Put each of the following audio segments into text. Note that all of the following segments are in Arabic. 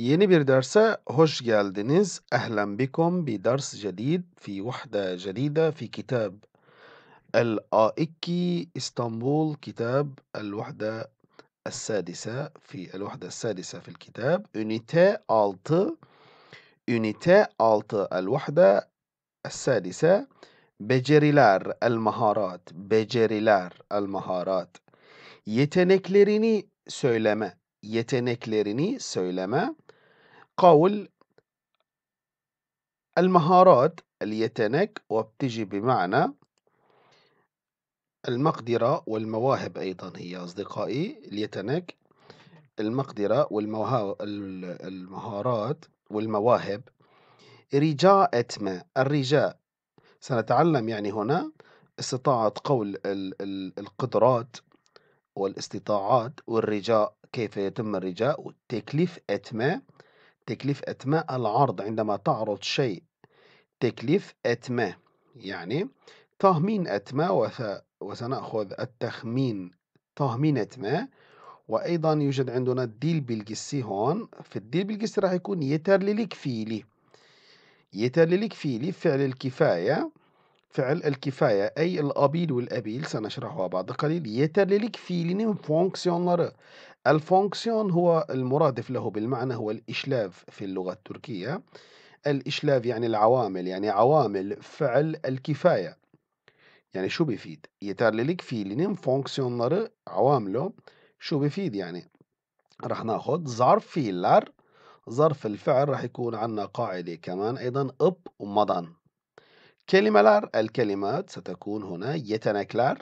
Yeni bir derse hoş geldiniz. Ehlen bikum bi ders cedid fi vahde cedide fi kitab الآئكي إسطنبول كتاب الوحدة السادسة في الوحدة السادسة في الكتاب Ünite 6 Ünite 6 الوحدة السادسة Beceriler, el maharat, beceriler, el maharat. Yeteneklerini söyleme, yeteneklerini söyleme. قول المهارات اليتنك وبتجي بمعنى المقدرة والمواهب أيضا هي أصدقائي اليتنك المقدرة والمهارات والمواهب رجاء ما الرجاء سنتعلم يعني هنا استطاعة قول القدرات والاستطاعات والرجاء كيف يتم الرجاء والتكليف أتما تكليف أتماء العرض عندما تعرض شيء تكليف أتماء يعني تهمين أتماء وسنأخذ التخمين تهمين أتماء وأيضا يوجد عندنا الديل بالجسي هون في الديل بالجسي راح يكون يترللك فيلي يترللك فيلي فعل الكفاية فعل الكفاية أي الأبيل والأبيل سنشرحها بعد قليل yeterlilik fiilinin fonksiyonları الفونكسيون هو المرادف له بالمعنى هو الإشلاف في اللغة التركية الإشلاف يعني العوامل يعني عوامل فعل الكفاية يعني شو بيفيد في fiilinin fonksiyonları عوامله شو بيفيد يعني راح ناخد ظرف فيلر ظرف الفعل راح يكون عندنا قاعدة كمان أيضا اب ومضان كلمة الكلمات ستكون هنا يتنكلر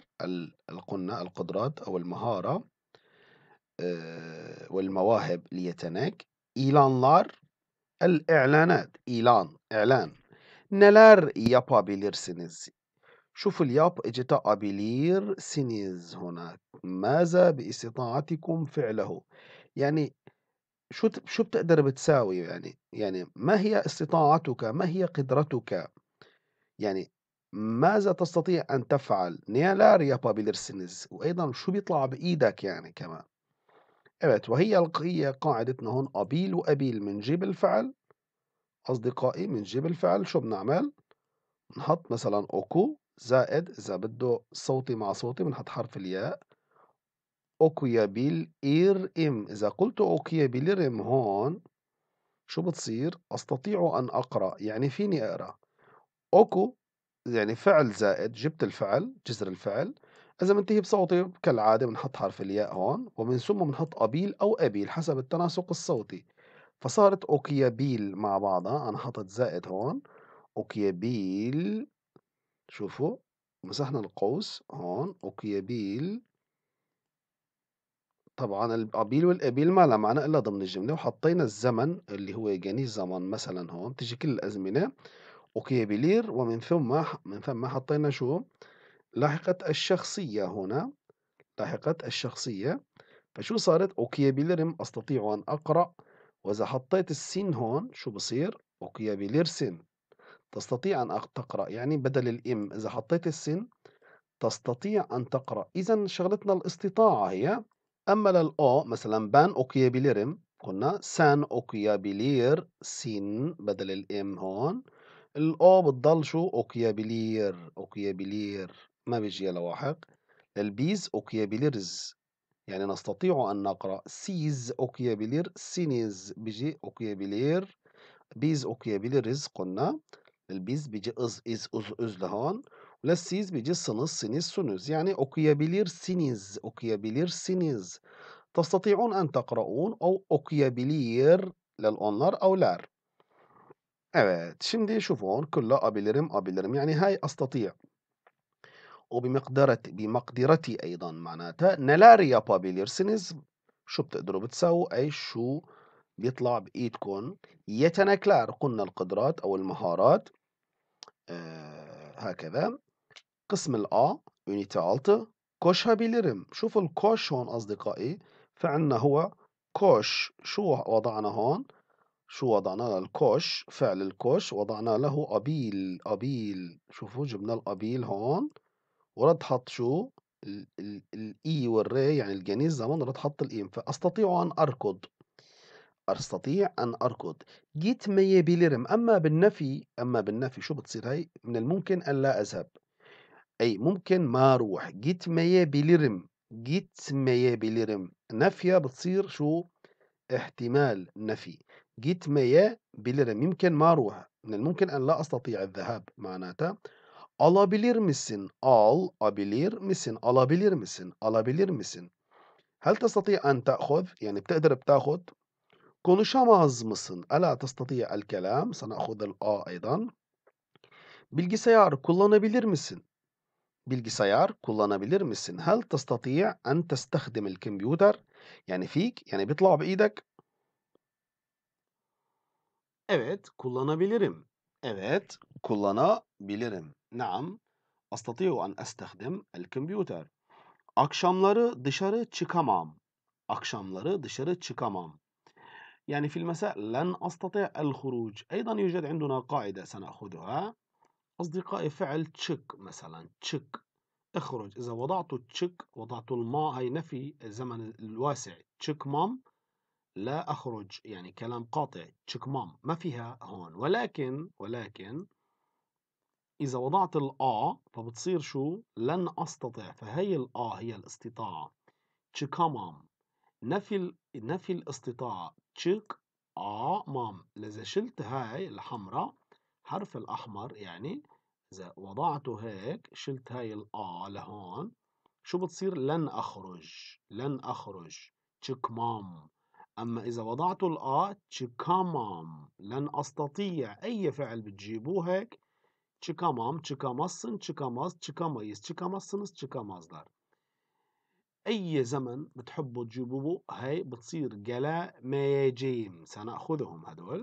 القنة القدرات أو المهارة آه، والمواهب liyetanek الإعلانات إيلان إعلان نلار يابا بيلير سينيز شوف الياب اجتا أبيلير سينيز هناك ماذا باستطاعتكم فعله يعني شو شو بتقدر بتساوي يعني يعني ما هي استطاعتك ما هي قدرتك يعني ماذا تستطيع أن تفعل نيلار يابابيلرسينز وأيضا شو بيطلع بإيدك يعني كمان أبت وهي هي قاعدتنا هون أبيل وأبيل من جيب الفعل أصدقائي من جيب الفعل شو بنعمل؟ نحط مثلا أوكو زائد إذا بده صوتي مع صوتي بنحط حرف الياء بيل إير إم إذا قلت بيل إم هون شو بتصير؟ أستطيع أن أقرأ يعني فيني أقرأ أوكو يعني فعل زائد جبت الفعل جذر الفعل إذا بنتهي بصوتي كالعادة بنحط حرف الياء هون ومن ثم بنحط أبيل أو أبيل حسب التناسق الصوتي فصارت أوكيابيل مع بعضها أنا حطت زائد هون أوكيابيل شوفوا مسحنا القوس هون أوكيابيل طبعا الابيل والابيل ما لها معنى الا ضمن الجمله وحطينا الزمن اللي هو يعني زمن مثلا هون بتيجي كل الازمنه أوكيابيلير ومن ثم من ثم حطينا شو لاحقت الشخصية هنا لاحقت الشخصية فشو صارت okuyabilirim أستطيع أن أقرأ وإذا حطيت السن هون شو بصير okuyabilirsin تستطيع أن تقرأ يعني بدل الإم إذا حطيت السن تستطيع أن تقرأ إذا شغلتنا الاستطاعة هي أما للأو مثلا بان okuyabilirim قلنا سان أوكيابيلير سن بدل الإم هون الأو بتضل شو أوكيابيلير أوكيابيلير ما بيجي لاحق للبيز أوكيابيليرز يعني نستطيع أن نقرأ سيز أوكيابيلير سينيز بيجي أوكيابيلير بيز أوكيابيليرز قلنا البيز بيجي إز إز إز إز لهون وللسيز بيجي سنس سينيز سنوز يعني أوكيابيلير سينيز أوكيابيلير سينيز تستطيعون أن تقرؤون أو أوكيابيلير للاونر أو لار Evet şimdi şu fon kulla abilirim abilirim yani hay astatiya وبمقدرة بمقدرتي أيضا معناتها نلاريا يابا بيليرسنز شو بتقدروا بتساووا أي شو بيطلع بإيدكم يتناكلار قلنا القدرات أو المهارات آه هكذا قسم الأ يونيتي ألت كوش هابيليرم شوفوا الكوش هون أصدقائي فعنا هو كوش شو وضعنا هون شو وضعنا له الكوش فعل الكوش وضعنا له أبيل أبيل شوفوا جبنا الأبيل هون ورد حط شو الاي والري يعني الجنيس زمان رد حط الام فاستطيع ان اركض استطيع ان اركض جيت بليرم اما بالنفي اما بالنفي شو بتصير هي من الممكن ان لا اذهب اي ممكن ما اروح جيت بليرم جيت بليرم نفيه بتصير شو احتمال نفي جيت بليرم يمكن ما اروح من الممكن ان لا استطيع الذهاب معناتها Alabilir misin? Al, abilir misin? Alabilir misin? Alabilir misin? Hel testatiye en ta'khud? Yani بتقدر بتاخد. Konuşamaz mısın? Ela testatiye el kelam. Sana'khud el a aydan. Bilgisayar kullanabilir misin? Bilgisayar kullanabilir misin? Hel testatiye en testahdim el kompüter? Yani fik, yani بيطلع بإيدك. Evet, kullanabilirim. Evet, kullanabilirim. نعم أستطيع أن أستخدم الكمبيوتر. Akşamları dışarı çıkamam. Akşamları dışarı çıkamam. يعني في المساء لن أستطيع الخروج أيضا يوجد عندنا قاعدة سنأخذها أصدقائي فعل تشك مثلا تشك اخرج إذا وضعت تشك وضعت الما هي نفي الزمن الواسع تشك مام لا أخرج يعني كلام قاطع تشك مام ما فيها هون ولكن ولكن إذا وضعت الآ آه فبتصير شو؟ لن أستطع فهي الآ آه هي الاستطاعة تشكامام نفي نفي الاستطاعة تشك آ آه، مام لذا شلت هاي الحمراء حرف الأحمر يعني إذا وضعته هيك شلت هاي الآ لهون شو بتصير لن أخرج لن أخرج تشكمام أما إذا وضعت الآ تشكامام لن أستطيع أي فعل بتجيبوه هيك çıkamam, çıkamazsın, çıkamaz, çıkamayız, çıkamazsınız, çıkamazlar. أي زمن بتحبوا تجيبوا هاي بتصير جلا جلاميجيم سنأخذهم هدول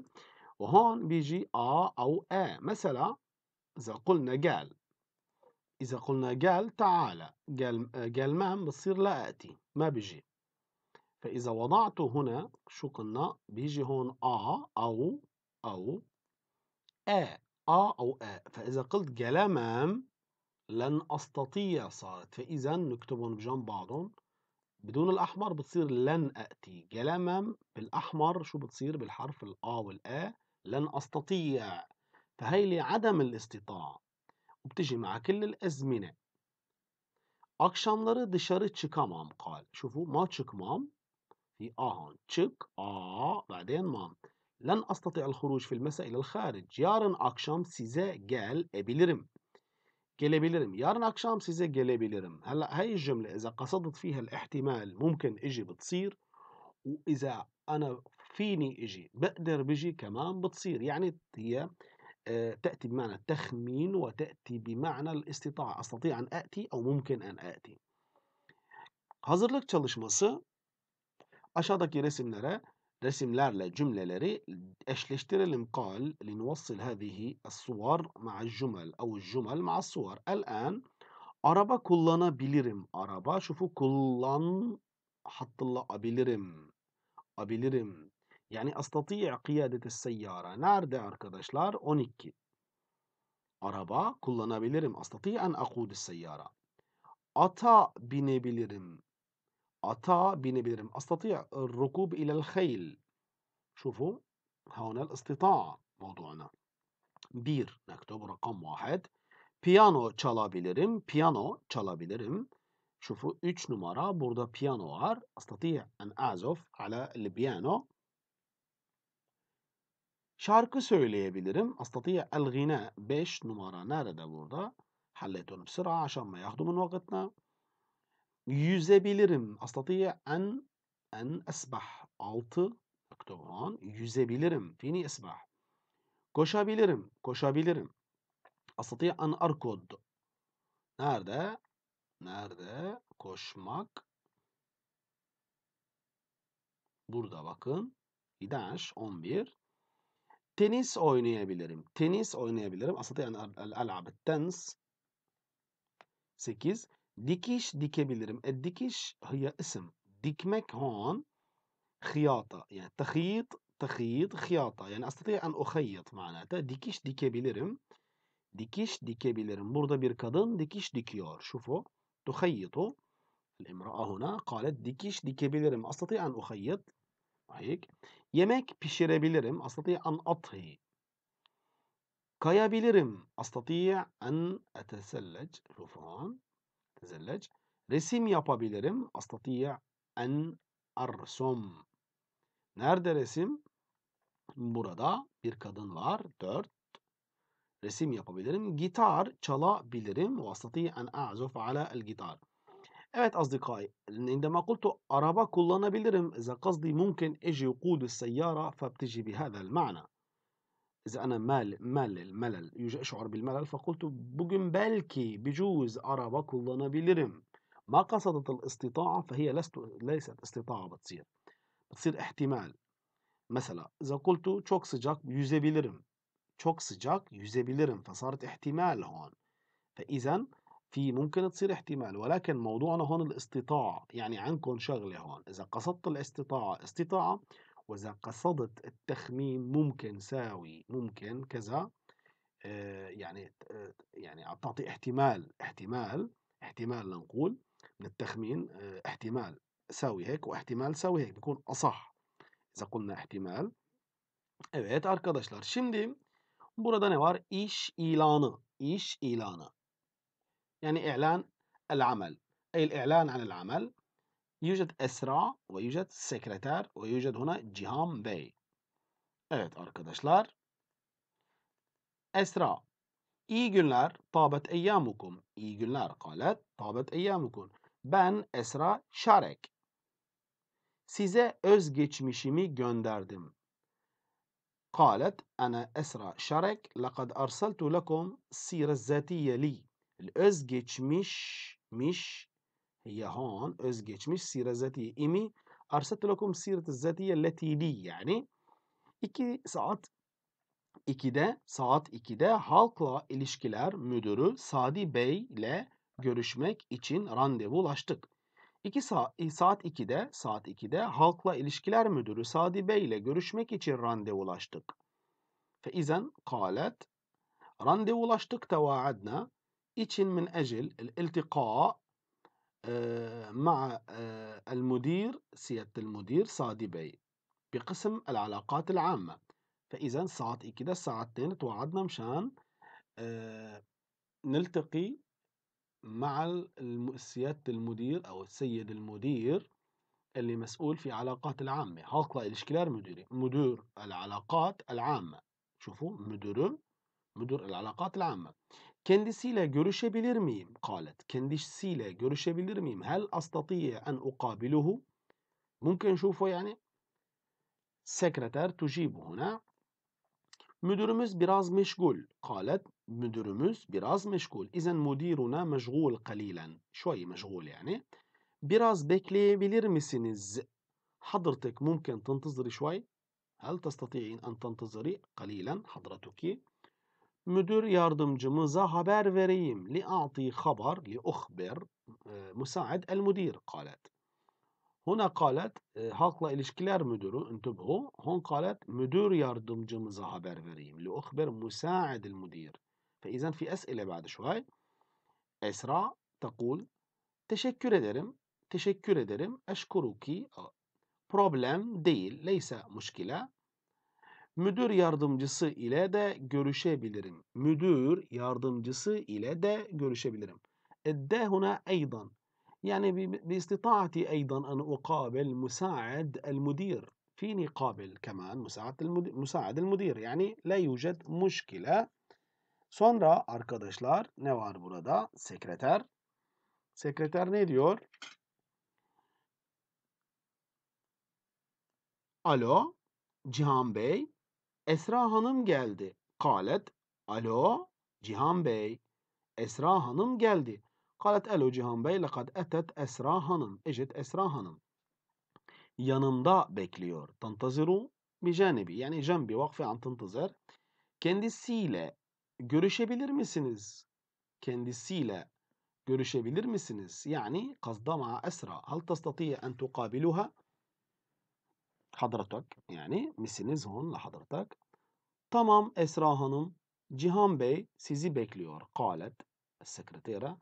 وهون بيجي آ أو آ مثلا إذا قلنا قال إذا قلنا قال تعالى قال قال بتصير لا أتي ما بيجي فإذا وضعته هنا شو قلنا بيجي هون آ أو أو آ أ آه، أو آ آه، فإذا قلت جلمام لن أستطيع صارت فإذا نكتبهم بجنب بعضهم بدون الأحمر بتصير لن أأتي جلمم بالأحمر شو بتصير بالحرف الآ والآ لن أستطيع فهي لعدم الاستطاعة وبتجي مع كل الأزمنة أكشنلر دشاري çıkamam قال شوفوا ما çıkmam في آ هون çık آ بعدين مام لن أستطيع الخروج في المساء إلى الخارج. الxarij. Yarın akşam size gelebilirim. gelebilirim. Yarın akşam size gelebilirim. هلا هاي الجملة إذا قصدت فيها الاحتمال ممكن إجي بتصير وإذا أنا فيني إجي بقدر بجي كمان بتصير يعني هي آه، تأتي بمعنى التخمين وتأتي بمعنى الاستطاعة أستطيع أن آتي أو ممكن أن آتي hazırlık çalışması يرسم resimlere resimlerle cümleleri eşleştirelim. قال لنوصل هذه الصور مع الجمل أو الجمل مع الصور. الآن araba kullanabilirim. Araba şufu kullan hattıyla abilirim. Abilirim. Yani astati'i kıyadete seyyara. Nerede arkadaşlar? 12. Araba kullanabilirim. Astati'i en akudis seyyara. Ata binebilirim. ata binebilirim أستطيع الركوب إلى الخيل شوفوا هنا الاستطاعة موضوعنا بير نكتب رقم واحد بيانو piyano بيانو piyano çalabilirim شوفوا 3 numara بوردا بيانو var أستطيع أن أعزف على البيانو شاركو Şarkı söyleyebilirim. أستطيع الغناء 5 numara nerede بوردا حليتون بسرعة عشان ما ياخدوا من وقتنا. yüzebilirim. Astatiye en en esbah. altı nokta Yüzebilirim. Fini esbah. Koşabilirim. Koşabilirim. Astatiye en arkod. Nerede? Nerede? Koşmak. Burada bakın. 11, 11. Tenis oynayabilirim. Tenis oynayabilirim. Astatiye en al'ab. Tens. 8. Dikiş dikebilirim. E dikiş hıya isim. Dikmek hon hıyata. Yani tahiyit, tahiyit, hıyata. Yani astatiye en uhayyat manada. Dikiş dikebilirim. Dikiş dikebilirim. Burada bir kadın dikiş dikiyor. Şufu. Tuhayyitu. الامرأة huna, قالت dikiş dikebilirim. Astatiye en uhayyat. Ayık. Yemek pişirebilirim. Astatiye en athi. Kayabilirim. Astatiye en etesellec. Şufu tezellec. Resim yapabilirim. Astatiye en arsum. Nerede resim? Burada bir kadın var. Dört. Resim yapabilirim. Gitar çalabilirim. Ve astatiye en a'zuf ala el gitar. Evet asdikai. İndema kultu araba kullanabilirim. İza kazdi mümkün eji ukudu seyyara fabteci bihâzel ma'na. إذا أنا مال مال الملل أشعر بالملل فقلت بجن بالكي بجوز أرى بكل بلرم ما قصدت الاستطاعة فهي لست ليست استطاعة بتصير بتصير احتمال مثلا إذا قلت çok sıcak yüzebilirim çok sıcak yüzebilirim فصارت احتمال هون فإذا في ممكن تصير احتمال ولكن موضوعنا هون الاستطاعة يعني عندكم شغلة هون إذا قصدت الاستطاعة استطاعة وإذا قصدت التخمين ممكن ساوي ممكن كذا آه، يعني آه، يعني تعطي احتمال احتمال احتمال لنقول من التخمين آه، احتمال ساوي هيك واحتمال ساوي هيك بيكون أصح إذا قلنا احتمال Evet arkadaşlar şimdi burada ne var? İş ilanı. İş ilanı. Yani ilan el amel. El ilan anel amel. Yüced Esra ve yüced sekreter ve yüced huna Cihan Bey. Evet arkadaşlar. Esra. İyi günler. Tabet eyyamukum. İyi günler. Kalet. Tabet eyyamukum. Ben Esra Şarek. Size özgeçmişimi gönderdim. قالت ana أسرى şarek. لقد أرسلت لكم السيرة الذاتية لي الأزجيتش yahan özgeçmiş sire zatiye imi arsetü lekum zatiye letili yani iki saat 2'de saat 2'de halkla ilişkiler müdürü Sadi Bey ile görüşmek için randevulaştık. 2 e, saat, saat 2'de saat 2'de halkla ilişkiler müdürü Sadi Bey ile görüşmek için randevulaştık. Fe izen kalet randevulaştık tevaadna için min ecil iltika آه، مع آه، المدير سيادة المدير صادي بي بقسم العلاقات العامة فإذا ساعات كده ساعتين توعدنا مشان آه، نلتقي مع سيادة المدير أو السيد المدير اللي مسؤول في علاقات العامة هاطلة الاشكلار مديري مدير العلاقات العامة شوفوا مدير مدير العلاقات العامة Kendisiyle görüşebilir miyim? Kalet. Kendisiyle görüşebilir miyim? Hel astatiye en ukabiluhu? Mümkün şufu yani. Sekreter tujibu huna. Müdürümüz biraz meşgul. Kalet. Müdürümüz biraz meşgul. İzen müdiruna meşgul kalilen. Şöyle meşgul yani. Biraz bekleyebilir misiniz? Hadırtık mümkün تنتظري شوي؟ هل تستطيعين أن تنتظري قليلا حضرتك؟ müdür yardımcımıza haber vereyim. لأعطي خبر لأخبر مساعد المدير قالت. هنا قالت halkla ilişkiler müdürü انتبهوا هون قالت müdür yardımcımıza haber vereyim لأخبر مساعد المدير فإذا في أسئلة بعد شوي إسراء تقول teşekkür ederim teşekkür ederim أشكرك problem değil ليس مشكلة Müdür yardımcısı ile de görüşebilirim. Müdür yardımcısı ile de görüşebilirim. Edde huna eydan. Yani باستطاعتي أيضا an uqabil مساعد المدير فيني قابل كمان مساعد المدير, مساعد müdir. yani لا يوجد مشكلة sonra arkadaşlar ne var burada sekreter sekreter ne diyor alo Cihan Bey Esra Hanım geldi. Kalet alo Cihan Bey. Esra Hanım geldi. Kalet alo Cihan Bey lekad etet Esra Hanım. Ecet Esra Hanım. Yanımda bekliyor. Tantaziru Bir canebi. Yani cembi vakfe an tantazir. Kendisiyle görüşebilir misiniz? Kendisiyle görüşebilir misiniz? Yani kazda Esra. Hal tastatiye en tukabiluha? Hadratak yani misiniz onunla hadratak. Tamam Esra Hanım. Cihan Bey sizi bekliyor. Kalet sekretere.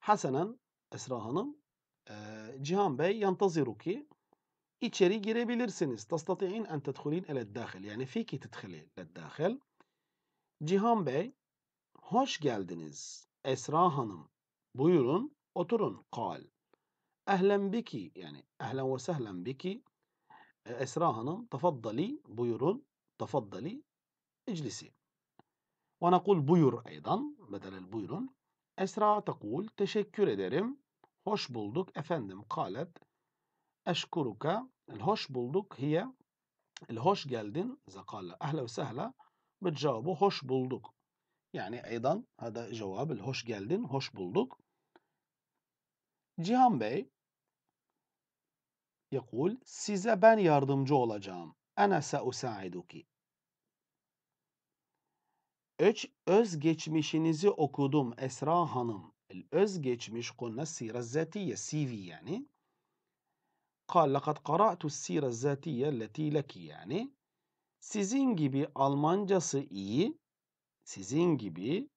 Hasanen Esra Hanım. E, Cihan Bey ki içeri girebilirsiniz. Tastati'in en tedhulin ele dâhil. Yani fiki tedhili le dâhil. Cihan Bey hoş geldiniz. Esra Hanım. Buyurun oturun. Kal. Ehlen biki yani ehlen ve sehlen biki. إسراء هانم تفضلي بيور تفضلي اجلسي ونقول بيور أيضا بدل البيورون إسراء تقول تشكر ederim hoş bulduk efendim قالت أشكرك الهوش بولدوك هي الهوش جالدن إذا قال أهلا وسهلا بتجاوبه هوش بولدوك يعني أيضا هذا جواب الهوش جالدن هوش بولدوك جيهان بي يقول size ben yardımcı olacağım. Ana seusaiduki. öz geçmişinizi okudum Esra Hanım. El geçmiş kunna sira zatiye CV yani. قال لقد قرأت السيرة الذاتية التي لك yani sizin gibi Almancası iyi sizin gibi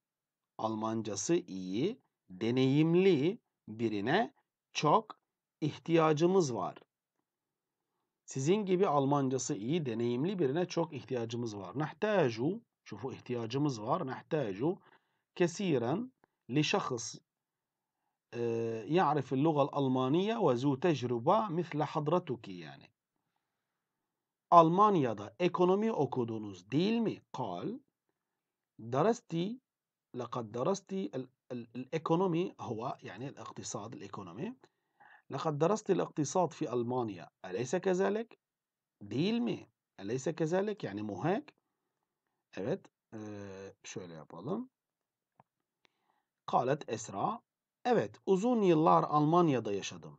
Almancası iyi deneyimli birine çok ihtiyacımız var. Sizin gibi Almancası iyi, deneyimli birine çok ihtiyacımız var. Nehtacu, şufu ihtiyacımız var. Nehtacu kesiren li şahıs يعرف اللغة الألمانية وذو تجربة مثل حضرتك yani. Almanya'da ekonomi okudunuz değil mi? Kal. Darasti, لقد درستي الإيكونومي هو يعني الاقتصاد الإيكونومي لقد درست الاقتصاد في ألمانيا أليس كذلك؟ ديل مي أليس كذلك؟ يعني مو هيك؟ أبت شو آه، شوية بولن قالت إسراء أبت أزون يلار ألمانيا دا يشدم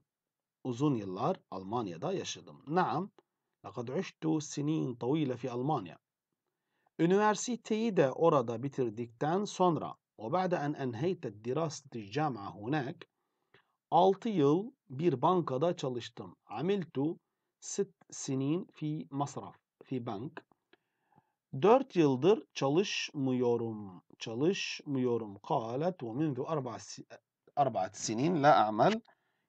أزون يلار ألمانيا دا يشدم نعم لقد عشت سنين طويلة في ألمانيا Üniversiteyi de orada bitirdikten sonra, o أن أنهيت الدراسة الجامعة هناك, 6 yıl bir bankada çalıştım. Amiltu sit sinin fi masraf fi bank. 4 yıldır çalışmıyorum. Çalışmıyorum. Kalet ve منذ 4 sinin la amel.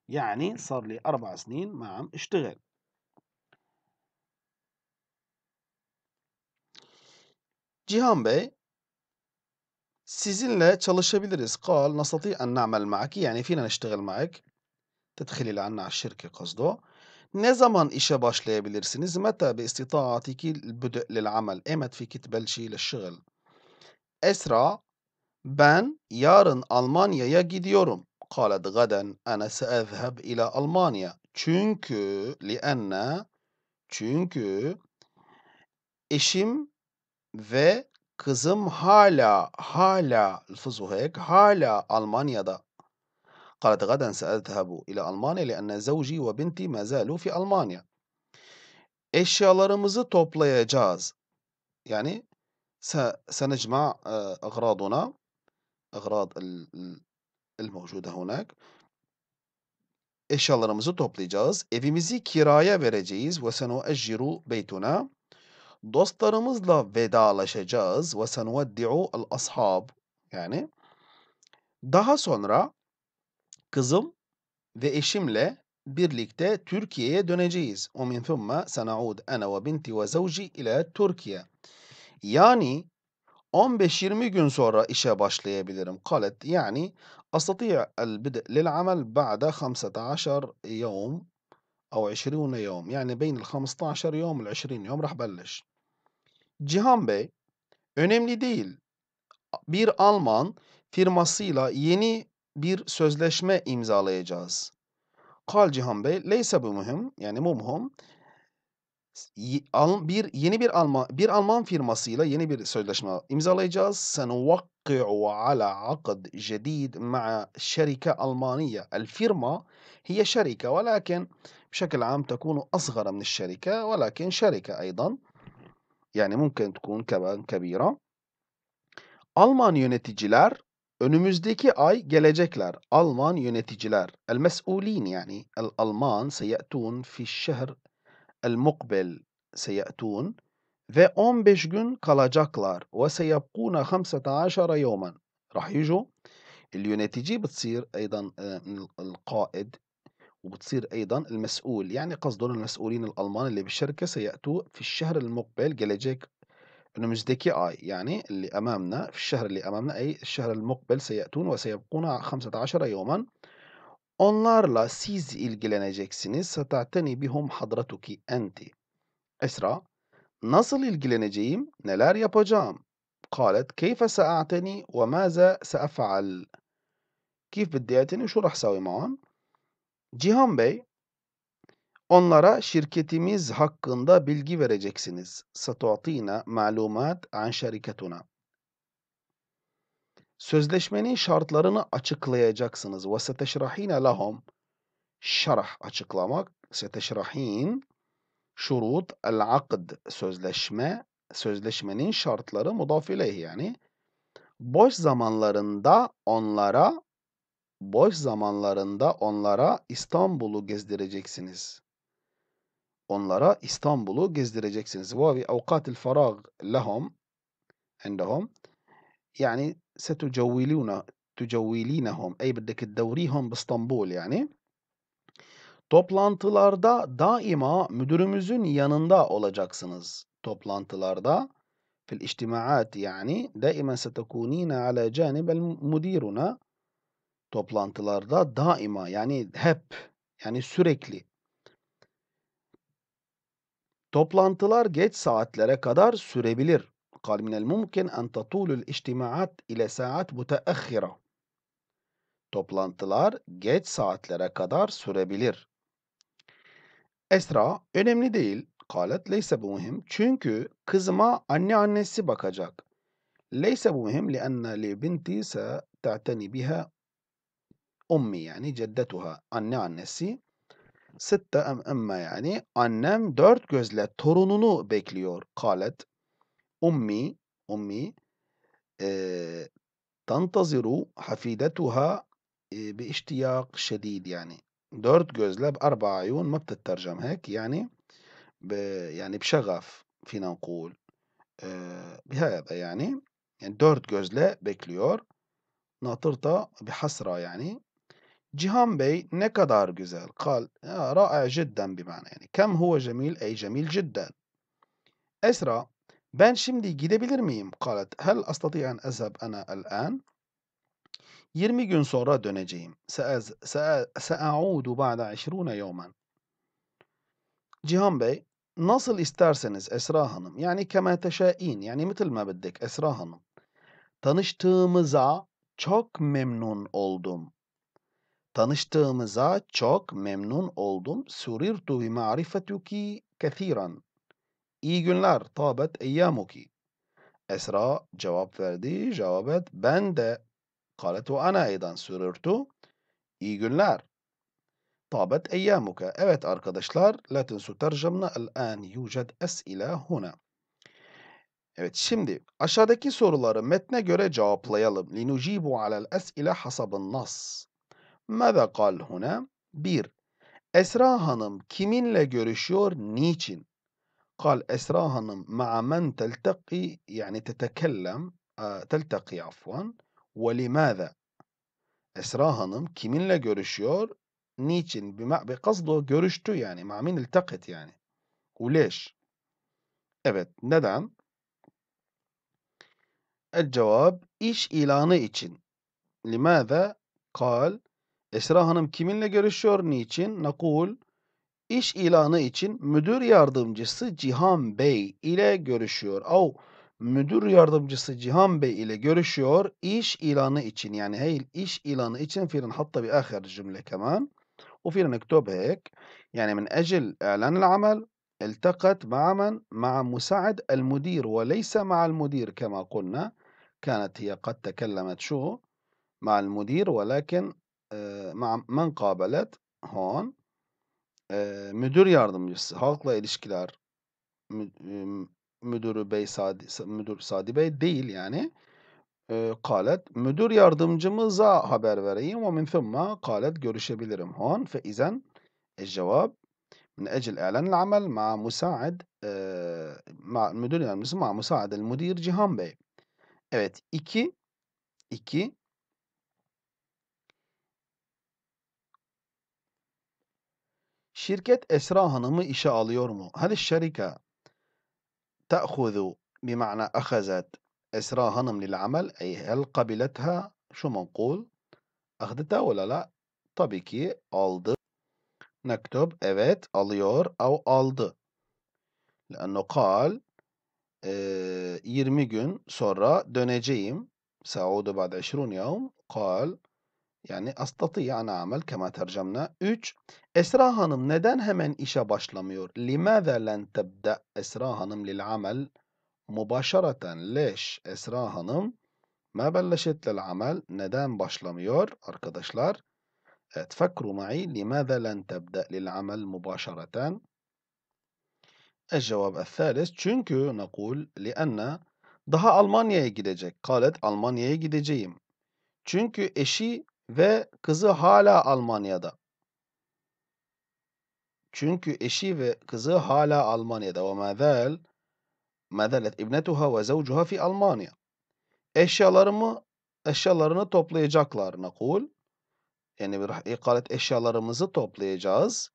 Yani صار لي 4 سنين ما Cihan Bey sizinle çalışabiliriz. قال نستطيع أن نعمل معك يعني فينا نشتغل معك تدخلي لعنا على الشركة قصده ne zaman işe başlayabilirsiniz? Meta bi istitatiki büdü lil amel. Emet fikit belşiyle şığıl. Esra, ben yarın Almanya'ya gidiyorum. Kaled gaden ana seezheb ila Almanya. Çünkü li enne, çünkü eşim ve Kızım hala hala الفظوا هيك hala ألمانيا قالت غدا سأذهب إلى ألمانيا لأن زوجي وبنتي ما زالوا في ألمانيا. Eşyalarımızı جاز يعني سنجمع أغراضنا أغراض الموجودة هناك. Eşyalarımızı جاز Evimizi كيرايا vereceğiz. وسنؤجر بيتنا. dostlarımızla vedalaşacağız. Ve senveddi'u al ashab. Yani daha sonra kızım ve eşimle birlikte Türkiye'ye döneceğiz. O min thumma senaud ana ve binti ve zevci ile Türkiye. Yani 15-20 gün sonra işe başlayabilirim. Kalet yani أستطيع البدء للعمل بعد 15 يوم أو 20 يوم يعني بين ال 15 يوم وال 20 يوم راح بلش Cihan Bey, önemli değil. Bir Alman firmasıyla yeni bir sözleşme imzalayacağız. Kal Cihan Bey, leyse bu mühim, yani mumhum. Bir, yeni bir Alman, bir Alman firmasıyla yeni bir sözleşme imzalayacağız. Sen سنوقع على عقد جديد مع شركة ألمانية. الفirma هي شركة ولكن بشكل عام تكون أصغر من الشركة ولكن شركة أيضا. Yani mümkün tkun keban kebira. Alman yöneticiler önümüzdeki ay gelecekler. Alman yöneticiler. El mes'ulin yani. El Alman seyetun fi şehr el mukbel seyetun ve 15 gün kalacaklar. Ve seyebkuna 15 yevmen. Rahijo. اليونتيجي بتصير ايضا القائد وبتصير أيضا المسؤول يعني قصدهم المسؤولين الألمان اللي بالشركة سيأتوا في الشهر المقبل جلجيك نمزدكي آي آه، يعني اللي أمامنا في الشهر اللي أمامنا أي الشهر المقبل سيأتون وسيبقون 15 يوما Onlarla siz ilgileneceksiniz ستعتني bihum hadratuki انت Esra, nasıl ilgileneceğim, neler yapacağım? قالت كيف سأعتني وماذا سأفعل؟ كيف بدي أعتني وشو رح أسوي معهم؟ Cihan Bey, onlara şirketimiz hakkında bilgi vereceksiniz. Satuatina malumat an şirketuna. Sözleşmenin şartlarını açıklayacaksınız. Ve seteşrahine lahum. Şerh açıklamak. Seteşrahin şurut el akd sözleşme sözleşmenin şartları mudaf yani boş zamanlarında onlara Boş zamanlarında onlara İstanbul'u gezdireceksiniz. Onlara İstanbul'u gezdireceksiniz. Ve fi avkatil farag lehum عندهم يعني ستجولون tücevvilinehum ey بدك تدوريهم İstanbul. yani toplantılarda daima müdürümüzün yanında olacaksınız toplantılarda fil içtimaat yani daima setekunina ala canibel müdiruna toplantılarda daima yani hep yani sürekli Toplantılar geç saatlere kadar sürebilir. قال من الممكن أن تطول الاجتماعات إلى ساعات متأخرة. Toplantılar geç saatlere kadar sürebilir. Esra, önemli değil. قالت ليس bu Çünkü kızıma anne annesi bakacak. ليس bu لأن لبنتي ستعتني بها أمي يعني جدتها أنا أنسي ستة أم يعني، أم يعني أنم دورت جوزلة ترونونو بيكليور قالت أمي أمي تنتظر حفيدتها باشتياق شديد يعني دورت جوزلة بأربع عيون ما بتترجم هيك يعني يعني بشغف فينا نقول بهذا يعني يعني دورت جوزلة بيكليور ناطرتها بحسرة يعني Cihan Bey ne kadar güzel. Kal, ra'a cidden bir mana. Yani kem huve cemil, ey cemil cidden. Esra, ben şimdi gidebilir miyim? Kalet, hel astatiyen ezheb ana el-an? 20 gün sonra döneceğim. Se'audu ba'da 20 yevmen. Cihan Bey, nasıl isterseniz Esra Hanım. Yani keme teşe'in. Yani mitil me beddik Esra Hanım. Tanıştığımıza çok memnun oldum. Tanıştığımıza çok memnun oldum. Surirtu bi ma'rifetuki kethiran. İyi günler. Tabet eyyamuki. Esra cevap verdi. Cevap et. Ben de. Kalet ve ana eydan surirtu. İyi günler. Tabet eyyamuka. Evet arkadaşlar. La tensu tercemna el an yujad es'ila huna. Evet şimdi aşağıdaki soruları metne göre cevaplayalım. Linujibu alel es'ile hasabın nas. Mada kal huna? Bir. Esra Hanım kiminle görüşüyor? Niçin? Kal Esra Hanım ma'a men teltaki yani tetekellem e, teltaki afvan ve limada? Esra Hanım kiminle görüşüyor? Niçin? Bi kasdu görüştü yani. Ma'a min iltakit yani. Uleş. Evet. Neden? El cevap iş ilanı için. Limada? Kal Esra Hanım kiminle görüşüyor, niçin? Nakul, iş ilanı için müdür yardımcısı Cihan Bey ile görüşüyor. Av, müdür yardımcısı Cihan Bey ile görüşüyor. İş ilanı için yani heyl iş ilanı için fiilin hatta bir ahir cümle keman. O وفينا نكتبها هيك يعني من أجل إعلان العمل التقت مع من؟ مع مساعد المدير وليس مع المدير كما قلنا كانت هي قد تكلمت شو؟ مع المدير ولكن مع من قابلت müdür yardımcısı halkla ilişkiler müdürü Bey Sadi, müdür Sadi Bey değil yani. E, kalet müdür yardımcımıza haber vereyim ve min thumma kalet görüşebilirim hon fe izen e, cevap min ecil i'lan el amel ma musaid e, ma müdür yardımcısı ma musaid el müdür Cihan Bey. Evet 2 2 Şirket Esra Hanım'ı işe alıyor mu? Hadi şerika تأخذ بمعنى أخذت إسراء هانم للعمل أي هل قبلتها شو منقول أخذتها ولا لا tabii ki aldı نكتب evet alıyor أو aldı لأنه قال 20 gün sonra döneceğim سأعود بعد 20 يوم قال yani astatiye ana amel kema tercemna. 3. Esra Hanım neden hemen işe başlamıyor? Limâze len tebde Esra Hanım lil amel mubaşaraten leş Esra Hanım ma belleşet lil amel neden başlamıyor arkadaşlar? تفكروا معي لماذا لن تبدأ للعمل مباشرة؟ الجواب الثالث çünkü نقول لأن daha Almanya'ya gidecek. Kalet Almanya'ya gideceğim. Çünkü eşi ve kızı hala Almanya'da. Çünkü eşi ve kızı hala Almanya'da. Ve mazel mazelet ibnetuha ve zavcuha fi Almanya. Eşyalarımı eşyalarını toplayacaklar nakul. Yani bir ikalet eşyalarımızı toplayacağız.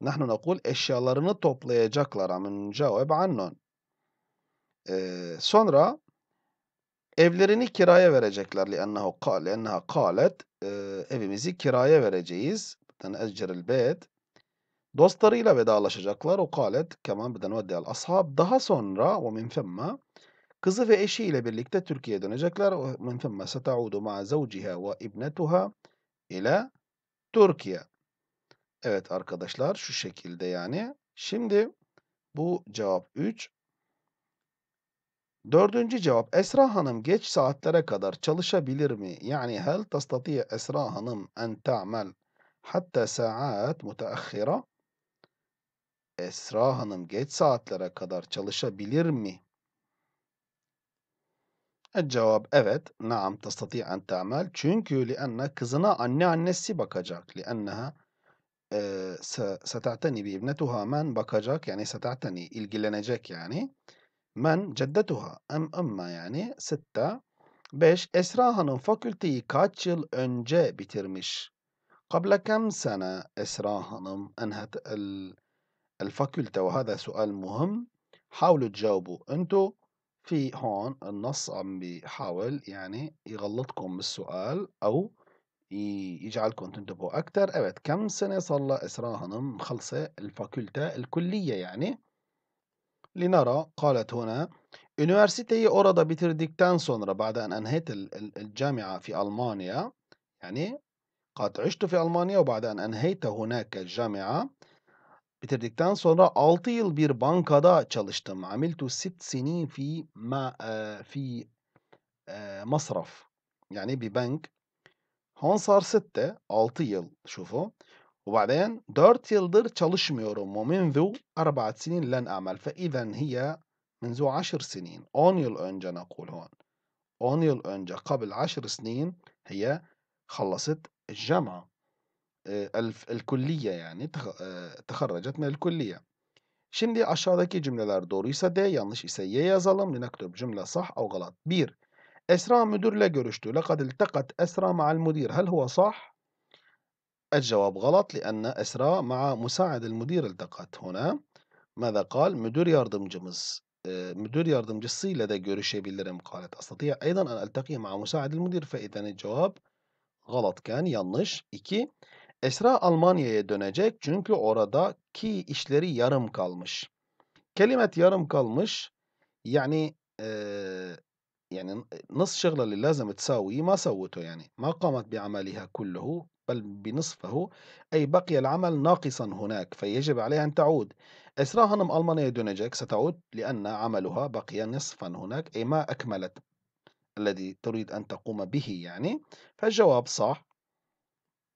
Nahnu nakul eşyalarını toplayacaklar. Amin cevab annun. Ee, sonra evlerini kiraya verecekler. لأنه قال لأنها قالت evimizi kiraya vereceğiz. Biden ecceril beyt. Dostlarıyla vedalaşacaklar. O kalet keman biden veddiyal ashab. Daha sonra o min femma kızı ve eşiyle birlikte Türkiye'ye dönecekler. O min femma setaudu ma'a zevciha ve ibnetuha ile Türkiye. Evet arkadaşlar şu şekilde yani. Şimdi bu cevap 3. Dördüncü cevap. Esra Hanım geç saatlere kadar çalışabilir mi? Yani hel tastatiye Esra Hanım en ta'mel hatta saat müteahhira? Esra Hanım geç saatlere kadar çalışabilir mi? E, cevap evet. Naam tastati en ta'mel. Çünkü lianna kızına anne annesi bakacak. li Liannaha e, seta'teni bi ibnetuha men bakacak. Yani seta'teni ilgilenecek yani. من جدتها أم أما يعني ستة بش Esra Hanım فاكولتي كاتشل أنجا بترمش قبل كم سنة إسراء هانم أنهت الفاكولتا وهذا سؤال مهم حاولوا تجاوبوا أنتو في هون النص عم بيحاول يعني يغلطكم بالسؤال أو يجعلكم تنتبهوا أكتر أبد كم سنة صار لها إسراء هنم مخلصة الفاكولتا الكلية يعني لنرى قالت هنا üniversiteyi orada bitirdikten sonra بعد أن أنهيت الجامعة في ألمانيا يعني قد عشت في ألمانيا وبعد أن أنهيت هناك الجامعة bitirdikten sonra 6 yıl bir bankada çalıştım. عملت 6 سنين في ما آه، في آه، مصرف يعني ببنك هون صار 6 6 شوفوا وبعدين دارت يلدر تشالشميور ومنذ أربعة سنين لن أعمل فإذا هي منذ عشر سنين أونيل أنجا نقول هون أونيل أنجا قبل عشر سنين هي خلصت الجامعة آه، الكلية يعني آه، تخرجت من الكلية شندي Şimdi جملة cümleler doğruysa de yanlış يا ظلم لنكتب جملة صح أو غلط بير إسرا مدير لا görüştü. لقد التقت إسرا مع المدير هل هو صح؟ الجواب غلط لأن أسراء مع مساعد المدير التقت هنا ماذا قال müdür yardımcımız e, müdür yardımcısıyla da görüşebilirim قالت أستطيع أيضا أن ألتقي مع مساعد المدير فإذا الجواب غلط كان yanlış 2 Esra Almanya'ya dönecek çünkü oradaki işleri yarım kalmış. كلمة yarım kalmış يعني e, يعني نص شغلة اللي لازم تساويه ما سوته يعني ما قامت بعملها كله بل بنصفه أي بقي العمل ناقصا هناك فيجب عليها أن تعود إسراء هنم ألمانيا دونجاك ستعود لأن عملها بقي نصفا هناك أي ما أكملت الذي تريد أن تقوم به yani. فالجواب صح.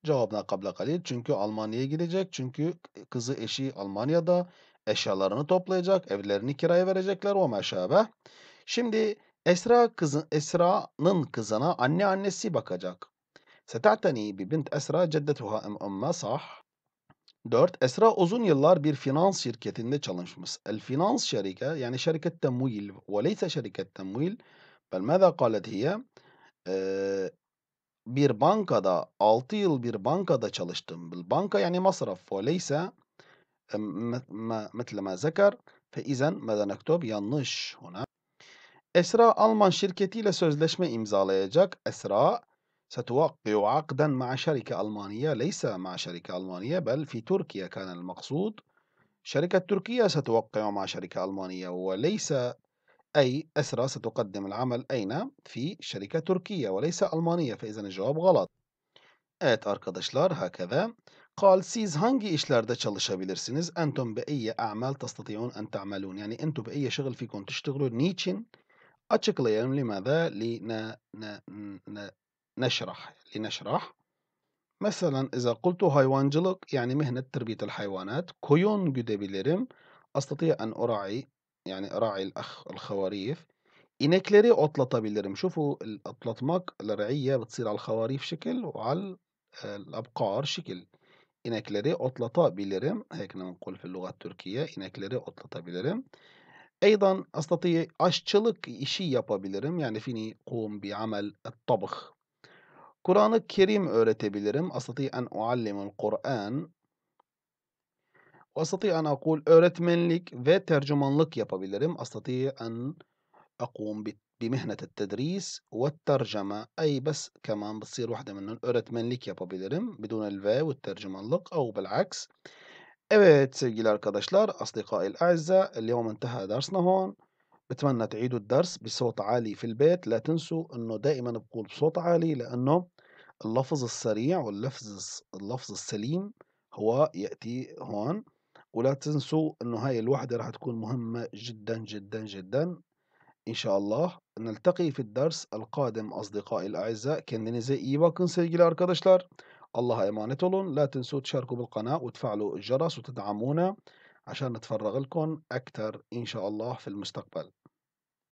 Cevabına kabla kalil. Çünkü Almanya'ya gidecek. Çünkü kızı eşi Almanya'da. Eşyalarını toplayacak. Evlerini kiraya verecekler. O meşabe. Şimdi Esra kızı, Esra'nın kızına anne annesi bakacak. Seta'teni bibint Esra ceddetuha em amma sah. 4. Esra uzun yıllar bir finans şirketinde çalışmış. El finans şerike yani şirket temvil ve leyse şirket temvil. Bel mâzâ kâlet hiye? bir bankada 6 yıl bir bankada çalıştım. Bil banka yani masraf ve leyse مثل ما ذكر فإذا ماذا نكتب yanlış هنا Esra Alman şirketiyle sözleşme imzalayacak. Esra ستوقع عقدا مع شركة ألمانية ليس مع شركة ألمانية بل في تركيا كان المقصود شركة تركية ستوقع مع شركة ألمانية وليس أي أسرة ستقدم العمل أين؟ في شركة تركية وليس ألمانية فإذا الجواب غلط. آت arkadaşlar هكذا قال سيز إشلار hangi işlerde بيلرسينز أنتم بأي أعمال تستطيعون أن تعملون يعني أنتم بأي شغل فيكم تشتغلون نيتشن Açıklayalım لماذا لن نشرح لنشرح مثلا إذا قلت hayvancılık يعني مهنة تربية الحيوانات كيون güdebilirim. أستطيع أن أراعي يعني أراعي الأخ الخواريف İnekleri otlatabilirim. شوفوا الأطلطمك الرعية بتصير على الخواريف شكل وعلى الأبقار شكل. İnekleri otlatabilirim. هيك نقول في اللغة التركية inekleri otlatabilirim. أيضا أستطيع aşçılık işi yapabilirim. يعني فيني قوم بعمل الطبخ Kur'an-ı Kerim öğretebilirim. أستطيع أن أعلم القرآن. وأستطيع أن أقول öğretmenlik ve tercümanlık yapabilirim. أستطيع أن أقوم بمهنة التدريس والترجمة أي بس كمان بتصير واحدة منهم öğretmenlik yapabilirim بدون والترجمة والترجمانlık أو بالعكس Evet sevgili arkadaşlar, أصدقائي الأعزاء اليوم انتهى درسنا هون بتمنى تعيدوا الدرس بصوت عالي في البيت لا تنسوا أنه دائما بقول بصوت عالي لأنه اللفظ السريع واللفظ اللفظ السليم هو يأتي هون ولا تنسوا أنه هاي الوحدة راح تكون مهمة جدا جدا جدا إن شاء الله نلتقي في الدرس القادم أصدقائي الأعزاء kendinize iyi bakın sevgili arkadaşlar الله emanet olun لا تنسوا تشاركوا بالقناة وتفعلوا الجرس وتدعمونا عشان نتفرغ لكم أكثر إن شاء الله في المستقبل